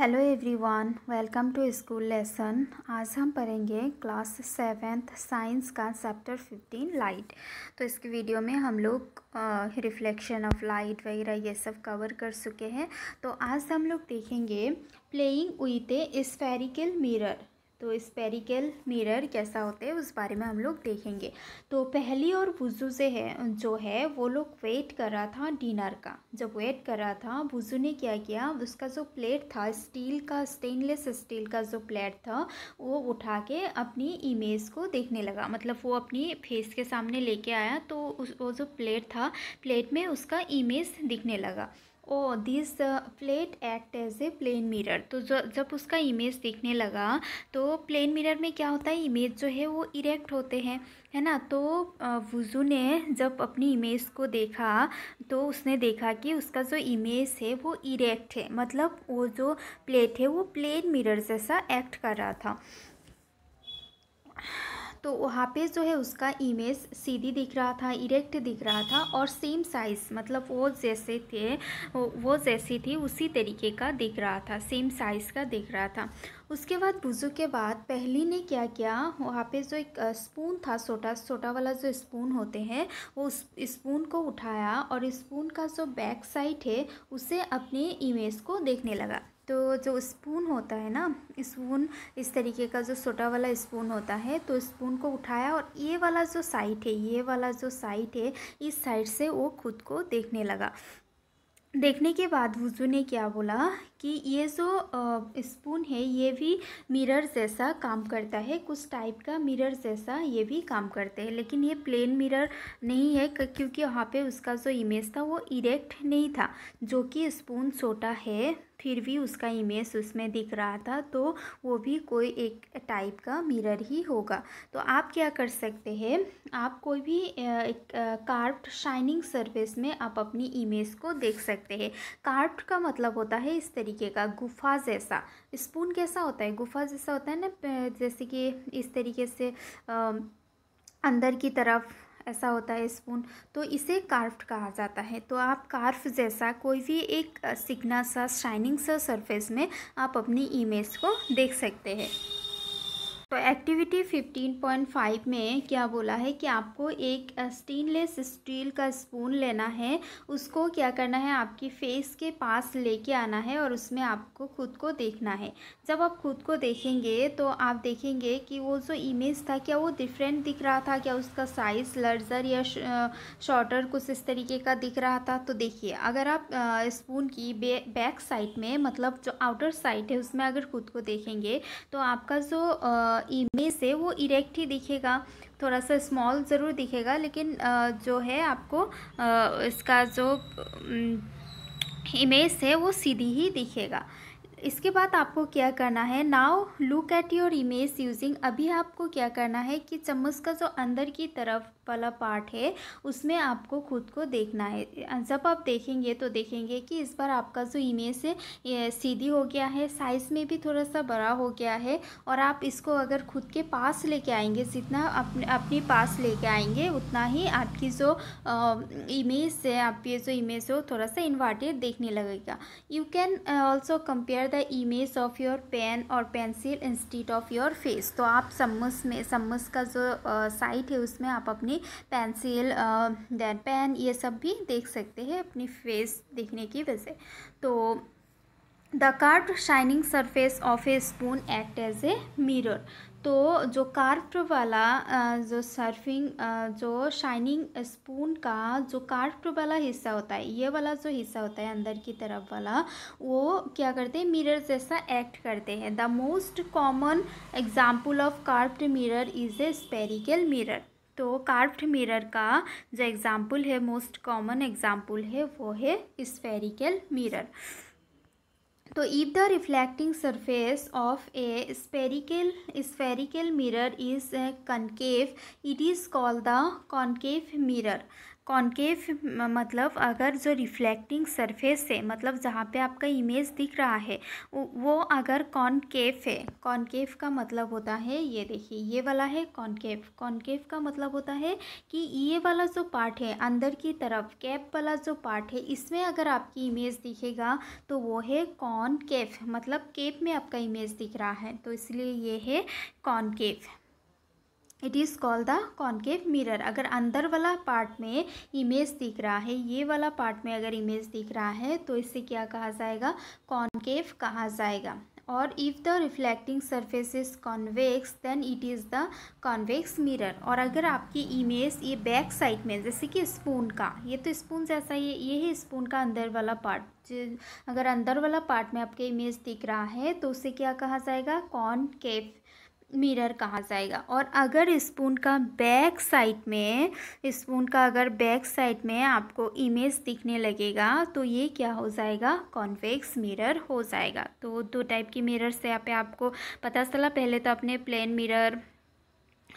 Hello everyone welcome to school lesson आज हम पढ़ेंगे क्लास सेवेंथ साइंस का चैप्टर फिफ्टीन लाइट तो इसके वीडियो में हम लोग रिफ्लेक्शन ऑफ लाइट वगैरह ये सब कवर कर चुके हैं तो आज हम लोग देखेंगे playing with a spherical mirror तो स्पेरिकल मिरर कैसा होता है उस बारे में हम लोग देखेंगे तो पहली और बुजू से है जो है वो लोग वेट कर रहा था डिनर का जब वेट कर रहा था बुजू ने क्या किया उसका जो प्लेट था स्टील का स्टेनलेस स्टील का जो प्लेट था वो उठा के अपनी इमेज को देखने लगा मतलब वो अपनी फेस के सामने लेके आया तो उस वो जो प्लेट था प्लेट में उसका इमेज दिखने लगा oh this plate act as a plane mirror तो जब उसका इमेज देखने लगा तो प्लेन मिरर में क्या होता है इमेज जो है वो इरेक्ट होते हैं है ना तो uh, वुजू ने जब अपनी इमेज को देखा तो उसने देखा कि उसका जो इमेज है वो इरेक्ट है मतलब वो जो प्लेट है वो प्लेन मिरर जैसा एक्ट कर रहा था तो वहाँ पे जो है उसका इमेज सीधी दिख रहा था इरेक्ट दिख रहा था और सेम साइज़ मतलब वो जैसे थे वो जैसी थी उसी तरीके का दिख रहा था सेम साइज़ का दिख रहा था उसके बाद बुजू के बाद पहली ने क्या किया वहाँ पे जो एक स्पून था छोटा छोटा वाला जो स्पून होते हैं वो स्पून को उठाया और स्पून का जो बैक साइड है उसे अपने इमेज को देखने लगा तो जो स्पून होता है ना स्पून इस तरीके का जो छोटा वाला स्पून होता है तो स्पून को उठाया और ये वाला जो साइड है ये वाला जो साइड है इस साइड से वो खुद को देखने लगा देखने के बाद वुजू ने क्या बोला कि ये जो स्पून है ये भी मिरर जैसा काम करता है कुछ टाइप का मिरर जैसा ये भी काम करते हैं लेकिन ये प्लेन मिरर नहीं है क्योंकि वहाँ पे उसका जो इमेज था वो इरेक्ट नहीं था जो कि स्पून छोटा है फिर भी उसका इमेज उसमें दिख रहा था तो वो भी कोई एक टाइप का मिरर ही होगा तो आप क्या कर सकते हैं आप कोई भी एक कार्व्ड शाइनिंग सरफेस में आप अपनी इमेज को देख सकते हैं कार्प्ट का मतलब होता है इस तरीके तरीके का गुफा जैसा स्पून कैसा होता है गुफा जैसा होता है ना जैसे कि इस तरीके से आ, अंदर की तरफ ऐसा होता है स्पून तो इसे कार्फ्ट कहा जाता है तो आप कार्फ जैसा कोई भी एक सिग्ना सा शाइनिंग सा सरफेस में आप अपनी इमेज को देख सकते हैं तो एक्टिविटी 15.5 में क्या बोला है कि आपको एक स्टेनलेस स्टील का स्पून लेना है उसको क्या करना है आपकी फेस के पास लेके आना है और उसमें आपको खुद को देखना है जब आप खुद को देखेंगे तो आप देखेंगे कि वो जो इमेज था क्या वो डिफरेंट दिख रहा था क्या उसका साइज़ लर्जर या शॉर्टर कुछ इस तरीके का दिख रहा था तो देखिए अगर आप स्पून की बैक साइड में मतलब जो आउटर साइड है उसमें अगर खुद को देखेंगे तो आपका जो आ, इमेज से वो इरेक्ट ही दिखेगा थोड़ा सा स्मॉल ज़रूर दिखेगा लेकिन जो है आपको इसका जो इमेज है वो सीधी ही दिखेगा इसके बाद आपको क्या करना है now look at your image using अभी आपको क्या करना है कि चम्मच का जो अंदर की तरफ वाला पार्ट है उसमें आपको खुद को देखना है जब आप देखेंगे तो देखेंगे कि इस बार आपका जो इमेज है सीधी हो गया है साइज़ में भी थोड़ा सा बड़ा हो गया है और आप इसको अगर खुद के पास लेके आएंगे जितना अपने अपने पास लेके आएंगे उतना ही आपकी जो इमेज है आपकी जो इमेज हो थोड़ा सा इन्वर्टेड देखने लगेगा you can also compare the image of your pen or pencil instead of your face तो आप सम्मस में सम्मस का जो साइट है उसमें आप अपने अपनी पेंसिल देन पेन ये सब भी देख सकते हैं अपनी फेस देखने की वजह से तो the curved shining surface of a spoon act as a mirror तो जो कार्प वाला जो सर्फिंग जो शाइनिंग स्पून का जो कार्प वाला हिस्सा होता है ये वाला जो हिस्सा होता है अंदर की तरफ वाला वो क्या करते हैं मिरर जैसा एक्ट करते हैं the most common example of curved mirror is a spherical mirror तो कार्व्ड मिरर का जो एग्ज़ाम्पल है मोस्ट कॉमन एग्ज़ाम्पल है वो है स्फेरिकल मिरर तो if the reflecting surface of a spherical spherical mirror is concave it is called the concave mirror concave मतलब अगर जो रिफ्लेक्टिंग सरफेस है मतलब जहाँ पे आपका इमेज दिख रहा है वो अगर कॉन्केव है कॉन्केव का मतलब होता है ये देखिए ये वाला है कॉन्केव कॉन्केव का मतलब होता है कि ये वाला जो पार्ट है अंदर की तरफ कैप वाला जो पार्ट है इसमें अगर आपकी इमेज दिखेगा तो वो है कॉन्केव मतलब केप में आपका इमेज दिख रहा है तो इसलिए ये है concave it is called the concave mirror अगर अंदर वाला पार्ट में इमेज दिख रहा है ये वाला पार्ट में अगर इमेज दिख रहा है तो इसे क्या कहा जाएगा कॉन्केव कहा जाएगा और if the reflecting surface is convex then it is the convex mirror और अगर आपकी इमेज ये बैक साइड में जैसे कि स्पून का ये तो स्पून जैसा ये ये है स्पून का अंदर वाला पार्ट अगर अंदर वाला पार्ट में आपके इमेज दिख रहा है तो उसे क्या कहा जाएगा कॉनकेव मिरर कहा जाएगा और अगर स्पून का बैक साइड में स्पून का अगर बैक साइड में आपको इमेज दिखने लगेगा तो ये क्या हो जाएगा कॉन्वेक्स मिरर हो जाएगा तो दो टाइप की मिरर से यहाँ पे आपको पता चला पहले तो अपने प्लेन मिरर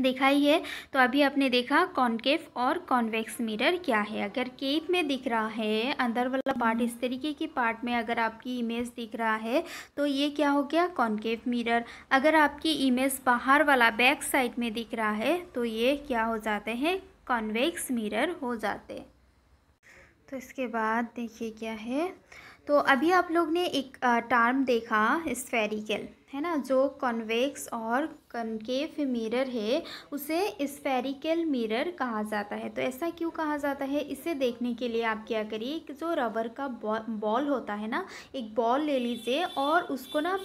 देखा ही है तो अभी आपने देखा कॉन्केव और कॉन्वेक्स मिरर क्या है अगर केप में दिख रहा है अंदर वाला पार्ट इस तरीके की पार्ट में अगर आपकी इमेज दिख रहा है तो ये क्या हो गया कॉन्केव मिरर अगर आपकी इमेज बाहर वाला बैक साइड में दिख रहा है तो ये क्या हो जाते हैं कॉन्वेक्स मिरर हो जाते तो इसके बाद देखिए क्या है तो अभी आप लोग ने एक टर्म देखा स्फेरिकल है ना जो कॉन्वेक्स और कनकेव मिरर है उसे स्फेरिकल मिरर कहा जाता है तो ऐसा क्यों कहा जाता है इसे देखने के लिए आप क्या करिए कि जो रबर का बॉल बॉल होता है ना एक बॉल ले लीजिए और उसको ना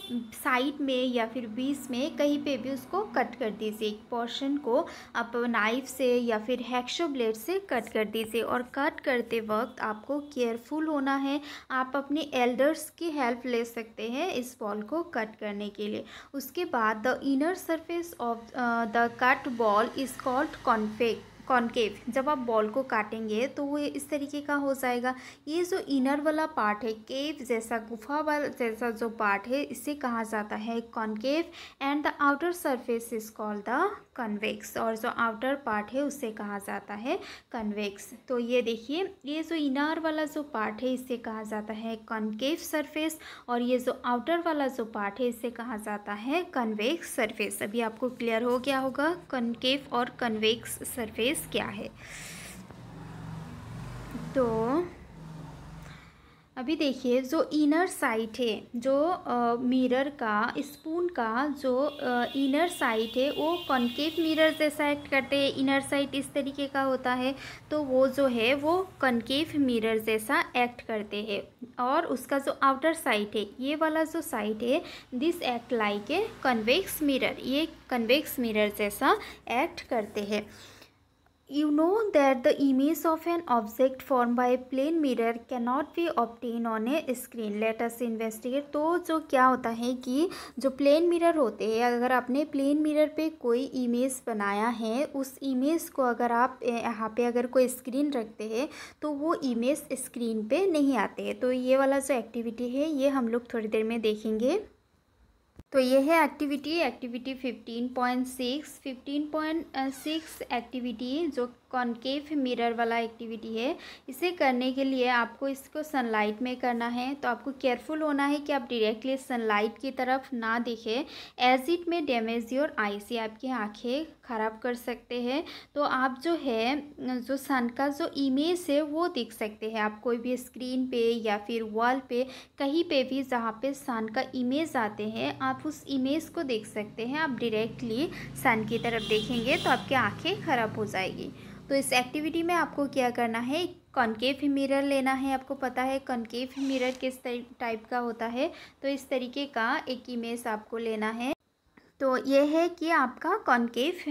साइड में या फिर बीस में कहीं पे भी उसको कट कर दीजिए एक पोर्शन को आप नाइफ से या फिर हैक्शो ब्लेड से कट कर दीजिए और कट करते वक्त आपको केयरफुल होना है आप अपने एल्डर्स की हेल्प ले सकते हैं इस बॉल को कट करने के लिए उसके बाद the inner surface of uh, the cut ball is called convex. Concave जब आप बॉल को काटेंगे तो वो इस तरीके का हो जाएगा ये जो इनर वाला पार्ट है केव जैसा गुफा वाला जैसा जो पार्ट है इसे कहा जाता है concave and the outer surface is called the convex और जो आउटर पार्ट है उसे कहा जाता है कन्वेक्स तो ये देखिए ये जो इनर वाला जो पार्ट है इसे कहा जाता है कॉन्केव सरफेस और ये जो आउटर वाला जो पार्ट है इसे कहा जाता है कन्वेक्स सरफेस अभी आपको क्लियर हो गया होगा कॉन्केव और कन्वेक्स सरफेस स्पेस क्या है तो अभी देखिए जो इनर साइट है जो आ, मिरर का स्पून का जो आ, इनर साइट है वो कॉन्केव मिरर जैसा एक्ट करते हैं इनर साइट इस तरीके का होता है तो वो जो है वो कनकेव मिरर जैसा एक्ट करते हैं और उसका जो आउटर साइट है ये वाला जो साइट है this act like a convex mirror ये कन्वेक्स मिरर जैसा एक्ट करते हैं You know that the image of an object formed by a plane mirror cannot be obtained on a screen. Let us investigate. तो जो क्या होता है कि जो प्लेन मिरर होते हैं अगर आपने प्लेन मिरर पे कोई इमेज बनाया है उस इमेज को अगर आप यहाँ पे अगर कोई स्क्रीन रखते हैं तो वो इमेज स्क्रीन पे नहीं आते हैं तो ये वाला जो एक्टिविटी है ये हम लोग थोड़ी देर में देखेंगे तो ये है activity activity fifteen point six fifteen point six activity जो कॉन्केव मिरर वाला एक्टिविटी है इसे करने के लिए आपको इसको सनलाइट में करना है तो आपको केयरफुल होना है कि आप डायरेक्टली सनलाइट की तरफ ना देखें as it may damage your eye से आपकी आँखें ख़राब कर सकते हैं तो आप जो है जो सन का जो इमेज है वो देख सकते हैं आप कोई भी स्क्रीन पे या फिर वॉल पे कहीं पे भी जहाँ पे सन का इमेज आते हैं आप उस इमेज को देख सकते हैं आप डायरेक्टली सन की तरफ देखेंगे तो आपकी आँखें ख़राब हो जाएगी तो इस एक्टिविटी में आपको क्या करना है कॉनकेव मिरर लेना है आपको पता है कॉनकेव मिरर किस टाइप का होता है तो इस तरीके का एक इमेज आपको लेना है तो ये है कि आपका कॉनकेव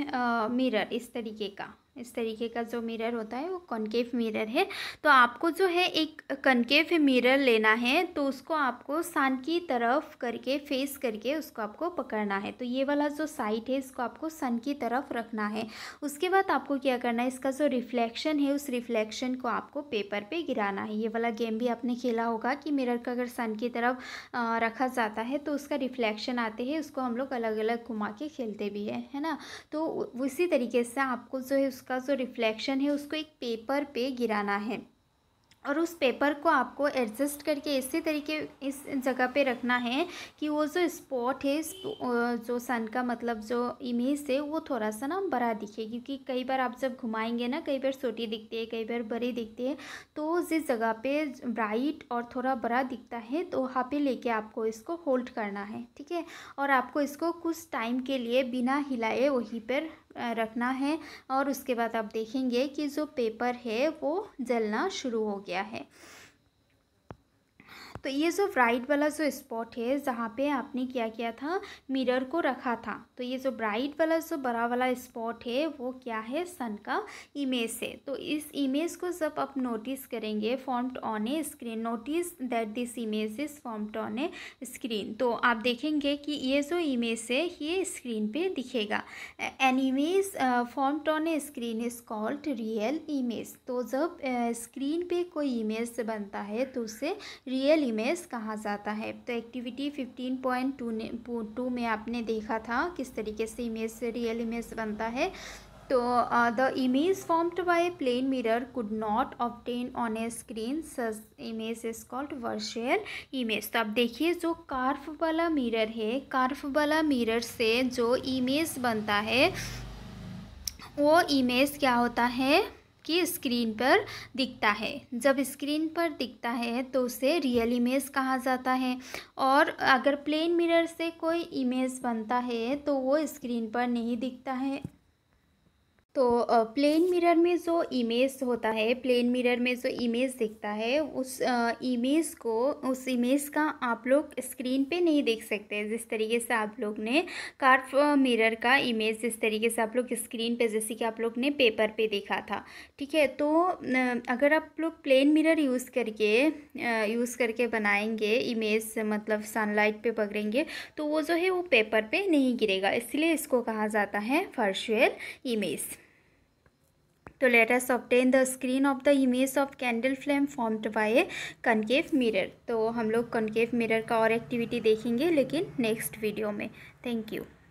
मिरर इस तरीके का इस तरीके का जो मिरर होता है वो कॉनकेव मिरर है तो आपको जो है एक कनकेव मिरर लेना है तो उसको आपको सन की तरफ करके फेस करके उसको आपको पकड़ना है तो ये वाला जो साइड है इसको आपको सन की तरफ रखना है उसके बाद आपको क्या करना है इसका जो रिफ्लेक्शन है उस रिफ्लेक्शन को आपको पेपर पे गिराना है ये वाला गेम भी आपने खेला होगा कि मिरर का अगर सन की तरफ रखा जाता है तो उसका रिफ्लेक्शन आते हैं उसको हम लोग अलग अलग घुमा के खेलते भी है है ना तो उसी तरीके से आपको जो है उसका जो रिफ्लेक्शन है उसको एक पेपर पे गिराना है और उस पेपर को आपको एडजस्ट करके इसी तरीके इस जगह पे रखना है कि वो जो स्पॉट है जो सन का मतलब जो इमेज है वो थोड़ा सा ना बड़ा दिखे क्योंकि कई बार आप जब घुमाएंगे ना कई बार छोटी दिखती है कई बार बड़ी दिखती है तो जिस जगह पे ब्राइट और थोड़ा बड़ा दिखता है तो वहाँ पे लेके आपको इसको होल्ड करना है ठीक है और आपको इसको कुछ टाइम के लिए बिना हिलाए वहीं पर रखना है और उसके बाद आप देखेंगे कि जो पेपर है वो जलना शुरू हो गया है तो ये जो ब्राइट वाला जो स्पॉट है जहाँ पे आपने क्या किया था मिरर को रखा था तो ये जो ब्राइट वाला जो बड़ा वाला स्पॉट है वो क्या है सन का इमेज है तो इस इमेज को जब आप नोटिस करेंगे formed on a screen notice that this image is formed on a screen तो आप देखेंगे कि ये जो इमेज है ये स्क्रीन पर दिखेगा an image formed on a screen is called real image तो जब स्क्रीन uh, कोई इमेज बनता है तो उसे रियल इमेज कहा जाता है तो activity fifteen point two two में आपने देखा था किस तरीके से इमेज रियल इमेज बनता है तो the image formed by plane mirror could not obtain on a screen such image is called virtual image तो आप देखिए जो कार्फ वाला मिरर है कार्फ वाला मिरर से जो इमेज बनता है वो इमेज क्या होता है की स्क्रीन पर दिखता है जब स्क्रीन पर दिखता है तो उसे रियल इमेज कहा जाता है और अगर प्लेन मिरर से कोई इमेज बनता है तो वो स्क्रीन पर नहीं दिखता है तो प्लेन मिरर में जो इमेज होता है प्लेन मिरर में जो इमेज दिखता है उस इमेज को उस इमेज का आप लोग स्क्रीन पे नहीं देख सकते जिस तरीके से आप लोग ने कार्फ मिरर का इमेज जिस तरीके से आप लोग स्क्रीन पे जैसे कि आप लोग ने पेपर पे देखा था ठीक है तो अगर आप लोग प्लेन मिरर यूज़ करके यूज़ करके बनाएंगे इमेज मतलब सनलाइट पर पकड़ेंगे तो वो जो है वो पेपर पे नहीं गिरेगा इसलिए इसको कहा जाता है फर्शुअल इमेज तो let's obtain the screen of the image of candle flame formed by a concave mirror तो हम लोग कनकेव मिरर का और एक्टिविटी देखेंगे लेकिन नेक्स्ट वीडियो में थैंक यू